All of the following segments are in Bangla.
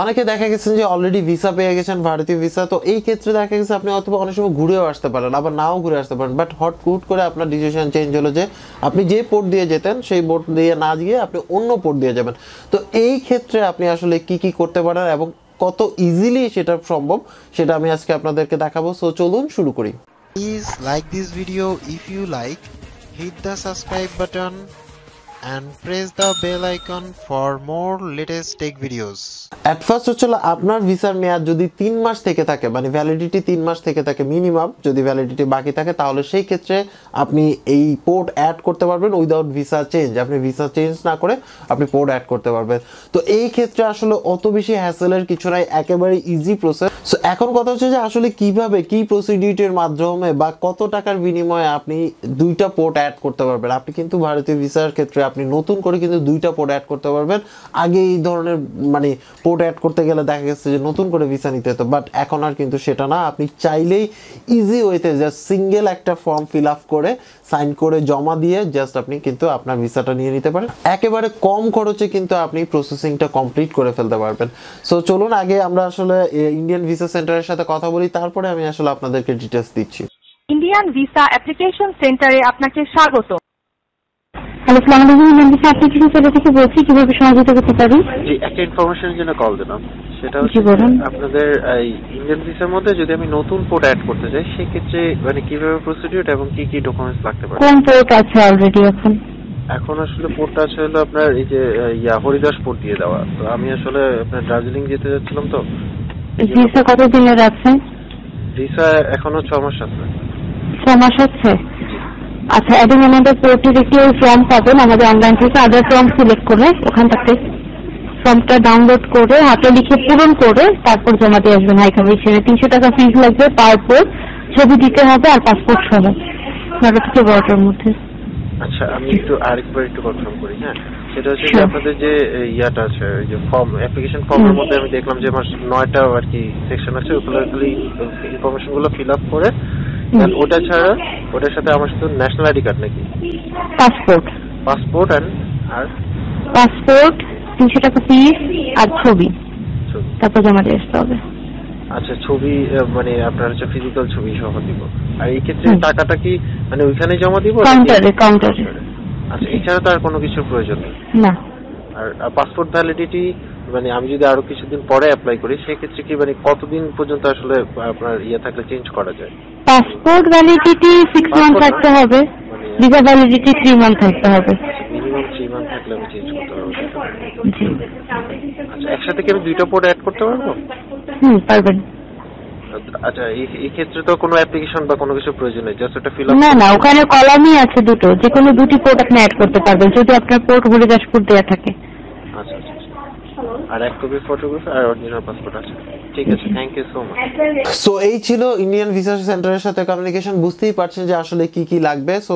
অনেকে দেখা গেছেন যে অলরেডি ভিসা পেয়ে গেছেন ভারতীয় ভিসা তো এই ক্ষেত্রে দেখা গেছে আপনি অথবা অনেক সময় ঘুরেও আসতে পারেন আবার নাও ঘুরে আসতে পারেন বাট হট হুট করে আপনার ডিসিশন চেঞ্জ হলো যে আপনি যে পোর্ট দিয়ে যেতেন সেই পোর্ট দিয়ে না গিয়ে আপনি অন্য পোর্ট দিয়ে যাবেন তো এই ক্ষেত্রে আপনি আসলে কি কি করতে পারেন এবং কত ইজিলি সেটা সম্ভব সেটা আমি আজকে আপনাদেরকে দেখাবো সো চলুন শুরু করি please like this video if you like hit the subscribe button and press the bell icon for more latest tech videos at first হচ্ছিল আপনার ভিসার মেয়াদ যদি 3 মাস থেকে থাকে মানে ভ্যালিডিটি 3 মাস থেকে থাকে মিনিমাম যদি ভ্যালিডিটি বাকি থাকে তাহলে সেই ক্ষেত্রে আপনি এই পোর্ট অ্যাড করতে পারবেন উইদাউট ভিসা চেঞ্জ আপনি ভিসা চেঞ্জ না করে আপনি পোর্ট অ্যাড করতে পারবেন তো এই ক্ষেত্রে আসলে অত বেশি হ্যাসেলের কিছু নাই একেবারে ইজি প্রসেস সো এখন কথা হচ্ছে যে আসলে কিভাবে কি প্রসিডিউটের মাধ্যমে বা কত টাকার বিনিময়ে আপনি দুইটা পোর্ট অ্যাড করতে পারবেন আপনি কিন্তু ভারতীয় ভিসার ক্ষেত্রে আপনি নতুন করে কিন্তু দুইটা পোর্ট অ্যাড করতে পারবেন আগে এই ধরনের মানে পোর্ট অ্যাড করতে গেলে দেখা গেছে যে নতুন করে ভিসা নিতে হতো বাট এখন আর কিন্তু সেটা না আপনি চাইলেই ইজি ওয়েতে জাস্ট সিঙ্গেল একটা ফর্ম ফিল আপ করে সাইন করে জমা দিয়ে জাস্ট আপনি কিন্তু আপনার ভিসাটা নিয়ে নিতে পারেন একেবারে কম খরচে কিন্তু আপনি প্রসেসিংটা কমপ্লিট করে ফেলতে পারবেন সো চলুন আগে আমরা আসলে ইন্ডিয়ান ভিসা সেন্টারের সাথে কথা বলি তারপরে আমি আসলে আপনাদেরকে ডিটেলস দিচ্ছি ইন্ডিয়ান ভিসা অ্যাপ্লিকেশন সেন্টারে আপনাকে স্বাগত হ্যালো সালাম আলাইকুম আপনি কিছু সেবা থেকে বলছি কিভাবে সহযোগিতা করতে পারি জি একটা ইনফরমেশনের জন্য কল দিলাম সেটা হচ্ছে আপনাদের ইন্ডিয়ান ভিসার মধ্যে যদি আমি নতুন পোর্ট অ্যাড করতে চাই সেক্ষেত্রে মানে কিভাবে এবং কি কি ডকুমেন্টস লাগতে পারে কোন পোর্ট আছে অলরেডি এখন এখন আসলে পোর্টটা আছে হলো আপনার এই যে ইয়া হরিদাস পোর্ট দিয়ে দেওয়া তো আমি আসলে আপনার দার্জিলিং যেতে যাচ্ছিলাম তো ভিসা কত দিনের আছে ভিসা এখনো ছ মাস আছে ছ মাস আছে আচ্ছা এবং আমাদের পোর্টে দেখি ফর্ম পাবেন আমাদের অনলাইন থেকে আদার ফর্ম সিলেক্ট করে ওখান থেকে ফর্মটা ডাউনলোড করে হাতে লিখে পূরণ করে তারপর জমা দিয়ে আসবেন হাই কমিশনে তিনশো টাকা ফিজ লাগবে পাসপোর্ট ছবি দিতে হবে আর পাসপোর্ট সহ বারো থেকে বারোটার মধ্যে আচ্ছা আমি একটু আরেকবার একটু কনফার্ম করি হ্যাঁ সেটা হচ্ছে আপনাদের যে ইয়াটা আছে যে ফর্ম অ্যাপ্লিকেশন ফর্মের মধ্যে আমি দেখলাম যে আমার নয়টা আর কি সেকশন আছে ওগুলো গুলো ফিল আপ করে ওটা ছাড়া ওটার সাথে আমার শুধু ন্যাশনাল আইডি কার্ড নাকি পাসপোর্ট পাসপোর্ট আর আর পাসপোর্ট তিনশো টাকা ফিস আর ছবি তারপর জমা দিয়ে আসতে হবে আচ্ছা ছবি মানে আপনার হচ্ছে ফিজিক্যাল ছবি সহ দিব আর এই ক্ষেত্রে টাকাটা কি মানে ওইখানে জমা দিব কাউন্টারে কাউন্টারে আচ্ছা এছাড়া তো আর কোনো কিছুর প্রয়োজন নেই না আর পাসপোর্ট ভ্যালিডিটি মানে আমি যদি আরো কিছুদিন পরে অ্যাপ্লাই করি সেক্ষেত্রে কি মানে কতদিন পর্যন্ত আসলে আপনার ইয়ে থাকলে চেঞ্জ করা যায় পাসপোর্ট ভ্যালিডিটি সিক্স মান্থ থাকতে হবে ভিসা ভ্যালিডিটি থ্রি মান্থ থাকতে হবে মিনিমাম মান্থ থাকলে আমি চেঞ্জ করতে পারবো আচ্ছা একসাথে কি আমি দুইটা পোর্ট অ্যাড করতে পারবো হুম পারবেন আচ্ছা এই ক্ষেত্রে তো কোনো অ্যাপ্লিকেশন বা কোনো কিছু প্রয়োজন নেই জাস্ট একটা ফিল না না ওখানে কলামই আছে দুটো যে কোনো দুটি পোর্ট আপনি অ্যাড করতে পারবেন যদি আপনার পোর্ট গুলিদাসপুর দেয়া থাকে আচ্ছা, আচ্ছা, আচ্ছা। আর এক কপি ফটোগ্রাফ আর অরিজিনাল পাসপোর্ট আছে সো এই ছিল ইন্ডিয়ান ভিসা সেন্টারের সাথে কমিউনিকেশন বুঝতেই পারছেন যে আসলে কি কি লাগবে সো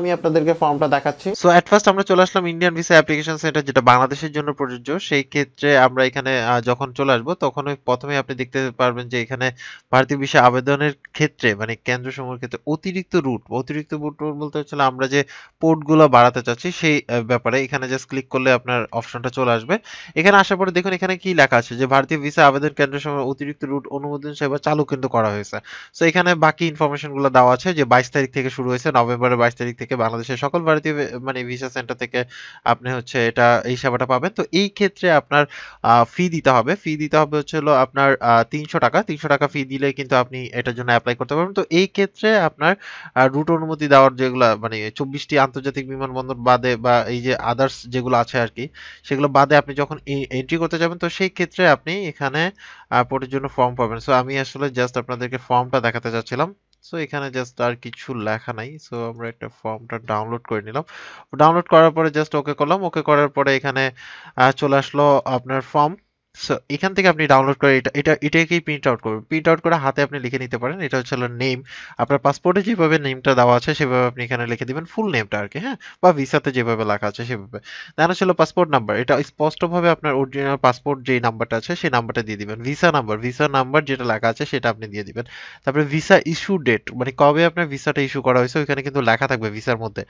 আমি আপনাদেরকে ফর্মটা দেখাচ্ছি সো ফার্স্ট আমরা চলে আসলাম ইন্ডিয়ান ভিসা অ্যাপ্লিকেশন সেন্টার যেটা বাংলাদেশের জন্য প্রযোজ্য সেই ক্ষেত্রে আমরা এখানে যখন চলে আসবো তখন প্রথমে আপনি দেখতে পারবেন যে এখানে ভারতীয় ভিসা আবেদনের ক্ষেত্রে মানে কেন্দ্রসমূহের ক্ষেত্রে অতিরিক্ত রুট অতিরিক্ত রুট বলতে হচ্ছে আমরা যে পোর্টগুলো বাড়াতে চাচ্ছি সেই ব্যাপারে এখানে জাস্ট ক্লিক করলে আপনার অপশনটা চলে আসবে এখানে আসার পরে দেখুন এখানে কি লেখা আছে যে ভারতীয় ভিসা আবেদন কেন্দ্রসমূহ অতিরিক্ত রুট অনুমোদন সেবা চালু কিন্তু করা হয়েছে সো এখানে বাকি ইনফরমেশনগুলো দেওয়া আছে যে বাইশ তারিখ থেকে শুরু হয়েছে নভেম্বরের বাইশ তারিখ থেকে বাংলাদেশের সকল ভারতীয় মানে ভিসা সেন্টার থেকে আপনি হচ্ছে এটা এই সেবাটা পাবেন তো এই ক্ষেত্রে আপনার ফি দিতে হবে ফি দিতে হবে হচ্ছে হলো আপনার তিনশো টাকা তিনশো টাকা ফি দিলে কিন্তু আপনি এটার জন্য অ্যাপ্লাই করতে পারবেন তো এই ক্ষেত্রে আপনার রুট অনুমতি দেওয়ার যেগুলো মানে চব্বিশটি আন্তর্জাতিক বিমানবন্দর বাদে বা এই যে আদার্স যেগুলো আছে আর কি সেগুলো বাদে আপনি যখন এন্ট্রি করতে যাবেন তো সেই ক্ষেত্রে আপনি এখানে সাপোর্টের জন্য ফর্ম পাবেন সো আমি আসলে জাস্ট আপনাদেরকে ফর্মটা দেখাতে চাচ্ছিলাম সো এখানে জাস্ট আর কিছু লেখা নাই সো আমরা একটা ফর্মটা ডাউনলোড করে নিলাম ডাউনলোড করার পরে জাস্ট ওকে করলাম ওকে করার পরে এখানে চলে আসলো আপনার ফর্ম সো এখান থেকে আপনি ডাউনলোড করে এটা এটা এটাকেই প্রিন্ট আউট করবেন প্রিন্ট আউট করে হাতে আপনি লিখে নিতে পারেন এটা হচ্ছে হলো নেম আপনার পাসপোর্টে যেভাবে নেমটা দেওয়া আছে সেভাবে আপনি এখানে লিখে দেবেন ফুল নেমটা আর কি হ্যাঁ বা ভিসাতে যেভাবে লেখা আছে সেভাবে দেন হচ্ছে পাসপোর্ট নাম্বার এটা স্পষ্টভাবে আপনার অরিজিনাল পাসপোর্ট যে নাম্বারটা আছে সেই নাম্বারটা দিয়ে দিবেন ভিসা নাম্বার ভিসা নাম্বার যেটা লেখা আছে সেটা আপনি দিয়ে দিবেন তারপরে ভিসা ইস্যু ডেট মানে কবে আপনার ভিসাটা ইস্যু করা হয়েছে ওইখানে কিন্তু লেখা থাকবে ভিসার মধ্যে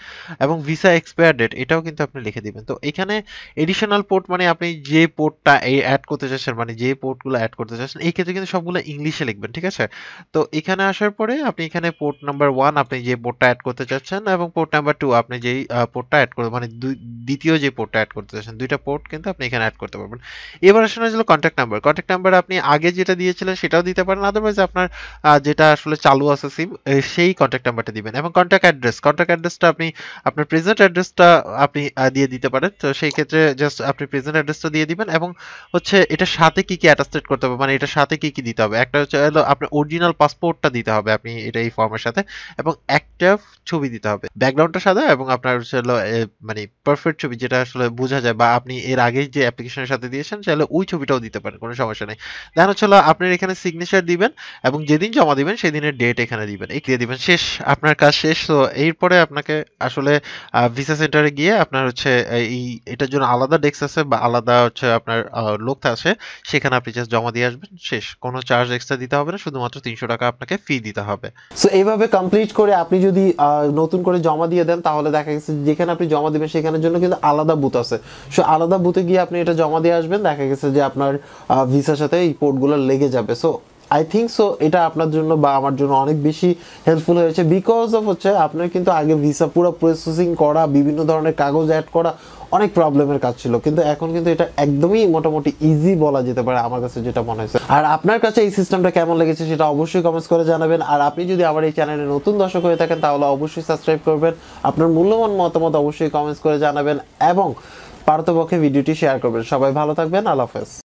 এবং ভিসা এক্সপায়ার ডেট এটাও কিন্তু আপনি লিখে দিবেন তো এখানে এডিশনাল পোর্ট মানে আপনি যে পোর্টটা এই অ্যাড করতে চাচ্ছেন মানে যে পোর্টগুলো অ্যাড করতে চাচ্ছেন এই ক্ষেত্রে কিন্তু সবগুলো ইংলিশে লিখবেন ঠিক আছে তো এখানে আসার পরে আপনি এখানে পোর্ট নাম্বার ওয়ান আপনি যে পোর্টটা অ্যাড করতে চাচ্ছেন এবং পোর্ট নাম্বার টু আপনি যেই পোর্টটা অ্যাড করতে মানে দ্বিতীয় যে পোর্টটা অ্যাড করতে চাচ্ছেন দুইটা পোর্ট কিন্তু আপনি এখানে অ্যাড করতে পারবেন এবার আসলে হয়েছিল কন্ট্যাক্ট নাম্বার কন্ট্যাক্ট নাম্বার আপনি আগে যেটা দিয়েছিলেন সেটাও দিতে পারেন আদারওয়াইজ আপনার যেটা আসলে চালু আছে সিম সেই কন্ট্যাক্ট নাম্বারটা দিবেন এবং কন্ট্যাক্ট অ্যাড্রেস কন্ট্যাক্ট অ্যাড্রেসটা আপনি আপনার প্রেজেন্ট অ্যাড্রেসটা আপনি দিয়ে দিতে পারেন তো সেই ক্ষেত্রে জাস্ট আপনি প্রেজেন্ট অ্যাড্রেসটা দিয়ে দিবেন এবং হচ্ছে এটার সাথে কি কি অ্যাটাস্টেড করতে হবে মানে এটার সাথে কি কি দিতে হবে একটা হচ্ছে হলো আপনার অরিজিনাল পাসপোর্টটা দিতে হবে আপনি এটা এই ফর্মের সাথে এবং একটা ছবি দিতে হবে ব্যাকগ্রাউন্ডটা সাদা এবং আপনার হচ্ছে হলো মানে পারফেক্ট ছবি যেটা আসলে বোঝা যায় বা আপনি এর আগে যে অ্যাপ্লিকেশনের সাথে দিয়েছেন চাইলে ওই ছবিটাও দিতে পারেন কোনো সমস্যা নেই দেন হচ্ছে হলো আপনার এখানে সিগনেচার দিবেন এবং যেদিন জমা দিবেন সেই দিনের ডেট এখানে দিবেন এই দিয়ে দিবেন শেষ আপনার কাজ শেষ তো এরপরে আপনাকে আসলে ভিসা সেন্টারে গিয়ে আপনার হচ্ছে এই এটার জন্য আলাদা ডেস্ক আছে বা আলাদা হচ্ছে আপনার লোক আছে সেখানে আপনি জাস্ট জমা দিয়ে আসবেন শেষ কোনো চার্জ এক্সট্রা দিতে হবে না শুধুমাত্র তিনশো টাকা আপনাকে ফি দিতে হবে সো এইভাবে কমপ্লিট করে আপনি যদি নতুন করে জমা দিয়ে দেন তাহলে দেখা গেছে যেখানে আপনি জমা দেবেন সেখানের জন্য কিন্তু আলাদা বুথ আছে সো আলাদা বুথে গিয়ে আপনি এটা জমা দিয়ে আসবেন দেখা গেছে যে আপনার ভিসার সাথে এই পোর্টগুলো লেগে যাবে সো আই থিঙ্ক সো এটা আপনার জন্য বা আমার জন্য অনেক বেশি হেল্পফুল হয়েছে বিকজ অফ হচ্ছে আপনার কিন্তু আগে ভিসা পুরো প্রসেসিং করা বিভিন্ন ধরনের কাগজ অ্যাড করা অনেক প্রবলেমের কাজ ছিল কিন্তু এখন কিন্তু এটা একদমই মোটামুটি ইজি বলা যেতে পারে আমার কাছে যেটা মনে হয়েছে আর আপনার কাছে এই সিস্টেমটা কেমন লেগেছে সেটা অবশ্যই কমেন্টস করে জানাবেন আর আপনি যদি আমার এই চ্যানেলে নতুন দর্শক হয়ে থাকেন তাহলে অবশ্যই সাবস্ক্রাইব করবেন আপনার মূল্যবান মতামত অবশ্যই কমেন্টস করে জানাবেন এবং পার্থপক্ষে ভিডিওটি শেয়ার করবেন সবাই ভালো থাকবেন আল্লাহ হাফেজ